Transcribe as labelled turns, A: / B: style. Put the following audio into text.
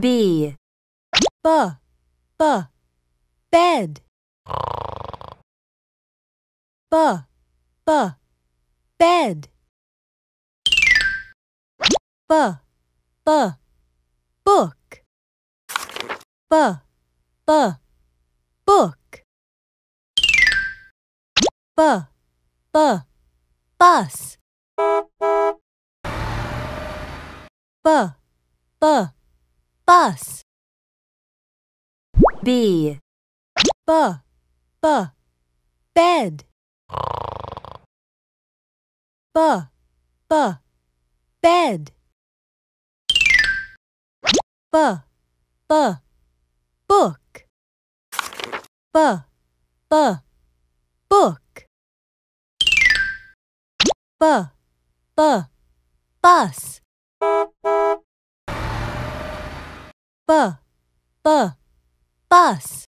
A: B. B. B. Bed. B. B. Bed. B. B. Book. B. B. Book. B. B. Bus. B. B bus B B B bed B B bed B B book B B book B B bus b, b, bus.